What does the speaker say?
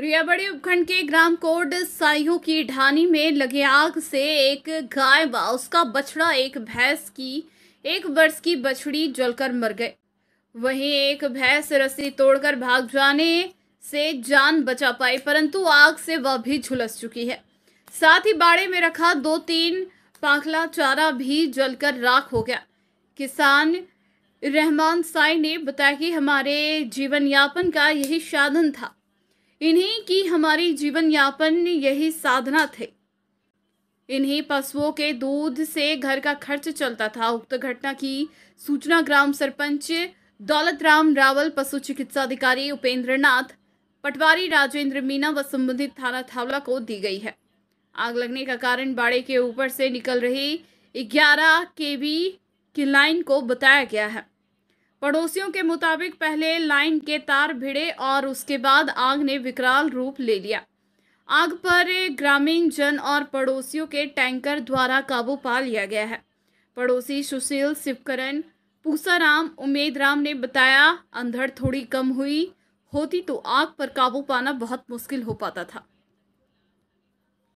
रियाबड़ी उपखंड के ग्राम कोड साइयों की ढानी में लगे आग से एक गाय व उसका बछड़ा एक भैंस की एक वर्ष की बछड़ी जलकर मर गए वहीं एक भैंस रस्सी तोड़कर भाग जाने से जान बचा पाई परंतु आग से वह भी झुलस चुकी है साथ ही बाड़े में रखा दो तीन पाखला चारा भी जलकर राख हो गया किसान रहमान साई ने बताया कि हमारे जीवन यापन का यही साधन था इन्हीं की हमारी जीवन यापन यही साधना थे इन्हीं पशुओं के दूध से घर का खर्च चलता था उक्त घटना की सूचना ग्राम सरपंच दौलत राम रावल पशु चिकित्सा अधिकारी उपेंद्र नाथ पटवारी राजेंद्र मीना व संबंधित थाना थावला को दी गई है आग लगने का कारण बाड़े के ऊपर से निकल रही 11 केवी की लाइन को बताया गया है पड़ोसियों के मुताबिक पहले लाइन के तार भिड़े और उसके बाद आग ने विकराल रूप ले लिया आग पर ग्रामीण जन और पड़ोसियों के टैंकर द्वारा काबू पा लिया गया है पड़ोसी सुशील शिवकरण पूसाराम उमेद राम ने बताया अंधड़ थोड़ी कम हुई होती तो आग पर काबू पाना बहुत मुश्किल हो पाता था